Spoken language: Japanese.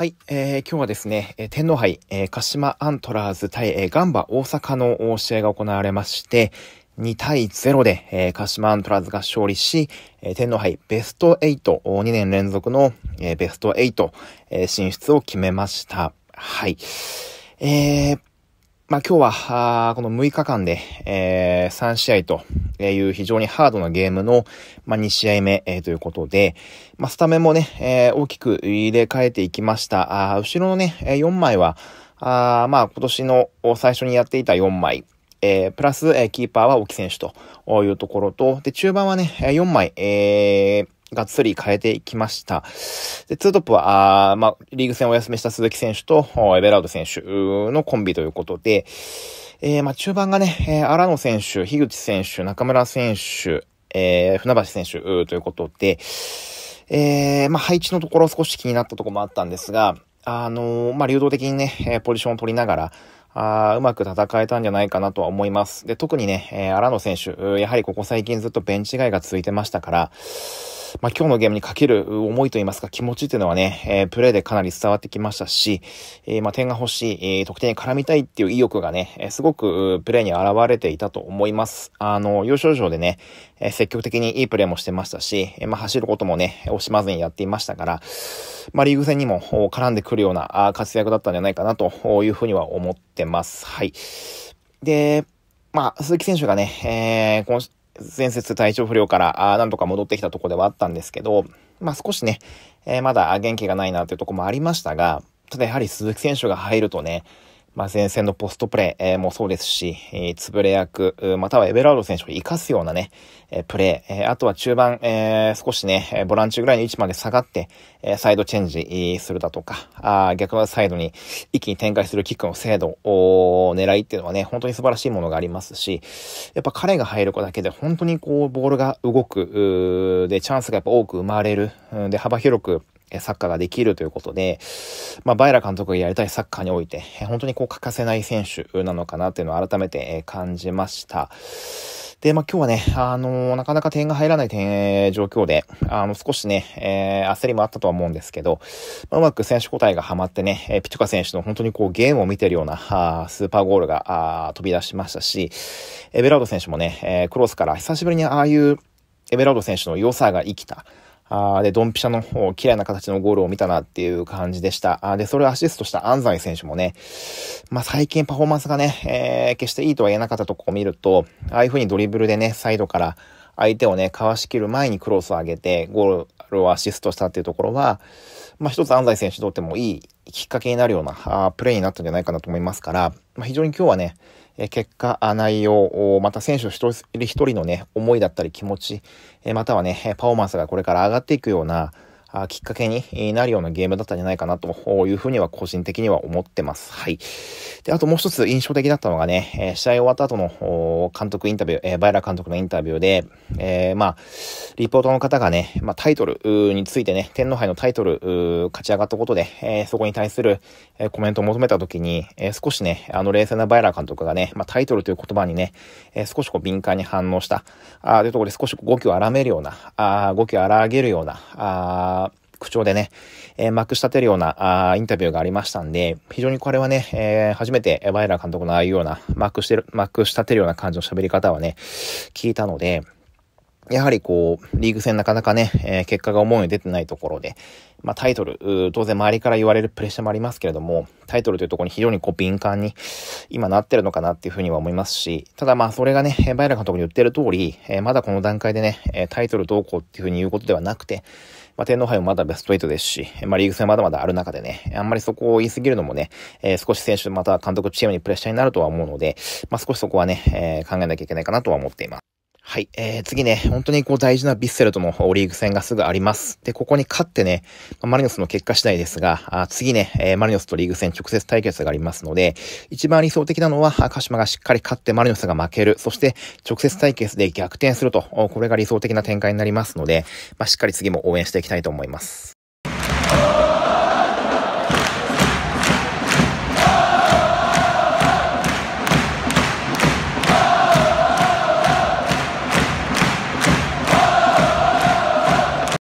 はい、えー、今日はですね、えー、天皇杯、えー、鹿島アントラーズ対、えー、ガンバ大阪の試合が行われまして、2対0で、えー、鹿島アントラーズが勝利し、えー、天皇杯ベスト8、2年連続の、えー、ベスト8、えー、進出を決めました。はい。えー、まあ、今日は、この6日間で、えー、3試合という非常にハードなゲームの、まあ、2試合目、えー、ということで、まあ、スタメンもね、えー、大きく入れ替えていきました。あ後ろのね、4枚は、あまあ、今年の最初にやっていた4枚、えー、プラス、えー、キーパーは沖選手というところと、で、中盤はね、4枚、えー、がっつり変えていきました。で、ツートップは、あまあ、リーグ戦をお休みした鈴木選手と、エベラード選手のコンビということで、えー、まあ、中盤がね、えー、荒野選手、樋口選手、中村選手、えー、船橋選手ということで、えー、まあ、配置のところ少し気になったところもあったんですが、あのー、まあ、流動的にね、えポジションを取りながら、あうまく戦えたんじゃないかなとは思います。で、特にね、えー、荒野選手、やはりここ最近ずっとベンチ外が続いてましたから、まあ、今日のゲームにかける思いといいますか、気持ちというのはね、えー、プレイでかなり伝わってきましたし、えー、まあ、点が欲しい、えー、得点に絡みたいっていう意欲がね、えすごくプレイに現れていたと思います。あの、幼少要でね、え積極的にいいプレイもしてましたし、えまあ、走ることもね、惜しまずにやっていましたから、まあ、リーグ戦にも絡んでくるような活躍だったんじゃないかなというふうには思ってます。はい。で、まあ、鈴木選手がね、えー、前節体調不良から、あなんとか戻ってきたとこではあったんですけど、まあ少しね、えー、まだ元気がないなというとこもありましたが、ただやはり鈴木選手が入るとね、まあ、前線のポストプレーもそうですし、潰れ役、またはエベラード選手を活かすようなね、プレー、あとは中盤、少しね、ボランチぐらいの位置まで下がって、サイドチェンジするだとか、逆のサイドに一気に展開するキックの精度を狙いっていうのはね、本当に素晴らしいものがありますし、やっぱ彼が入る子だけで本当にこう、ボールが動く、で、チャンスがやっぱ多く生まれる、で、幅広く、サッカーができるということで、まあ、バイラ監督がやりたいサッカーにおいて、本当にこう欠かせない選手なのかなっていうのを改めて感じました。で、まあ、今日はね、あのー、なかなか点が入らない点、状況で、あの、少しね、えー、焦りもあったとは思うんですけど、まあ、うまく選手交代がはまってね、えー、ピチュカ選手の本当にこうゲームを見てるような、あスーパーゴールがあ飛び出しましたし、エベラード選手もね、えクロスから久しぶりにああいうエベラード選手の良さが生きた、あで、ドンピシャの方、嫌いな形のゴールを見たなっていう感じでした。あで、それをアシストした安西選手もね、まあ、最近パフォーマンスがね、えー、決していいとは言えなかったとこを見ると、ああいう風にドリブルでね、サイドから相手をね、かわしきる前にクロスを上げて、ゴールをアシストしたっていうところは、まあ、一つ安西選手にとってもいいきっかけになるようなあプレーになったんじゃないかなと思いますから、まあ、非常に今日はね、え結果、内容、また選手一人一人のね、思いだったり気持ち、えまたはね、パフォーマンスがこれから上がっていくような、あきっかけになるようなゲームだったんじゃないかなというふうには個人的には思ってます。はい。で、あともう一つ印象的だったのがね、え試合終わった後の監督インタビュー、えー、バイラ監督のインタビューで、えー、まあ、リポートの方がね、まあ、タイトルについてね、天皇杯のタイトル勝ち上がったことで、えー、そこに対する、えコメントを求めた時に、え少しね、あの冷静なバイラ監督がね、まあ、タイトルという言葉にね、え少しこう敏感に反応した、あというところで少し語気を荒めるような、あ語気を荒げるような、あ口調でね、えー、下立てるようなあインタビューがありましたんで、非常にこれはね、えー、初めてえ、バイラー監督のああいうような、幕してる、幕下立てるような感じの喋り方はね、聞いたので、やはりこう、リーグ戦なかなかね、えー、結果が思うように出てないところで、まあタイトル、当然周りから言われるプレッシャーもありますけれども、タイトルというところに非常にこう敏感に今なってるのかなっていうふうには思いますし、ただまあそれがね、バイラ監督に言ってる通り、えー、まだこの段階でね、タイトルどうこうっていうふうに言うことではなくて、まあ、天皇杯もまだベスト8ですし、まあ、リーグ戦まだまだある中でね、あんまりそこを言い過ぎるのもね、えー、少し選手、また監督チームにプレッシャーになるとは思うので、まあ、少しそこはね、えー、考えなきゃいけないかなとは思っています。はい。えー、次ね、本当にこう大事なビッセルとのリーグ戦がすぐあります。で、ここに勝ってね、マリノスの結果次第ですが、あ次ね、えー、マリノスとリーグ戦直接対決がありますので、一番理想的なのは、鹿島がしっかり勝ってマリノスが負ける。そして、直接対決で逆転すると、これが理想的な展開になりますので、まあ、しっかり次も応援していきたいと思います。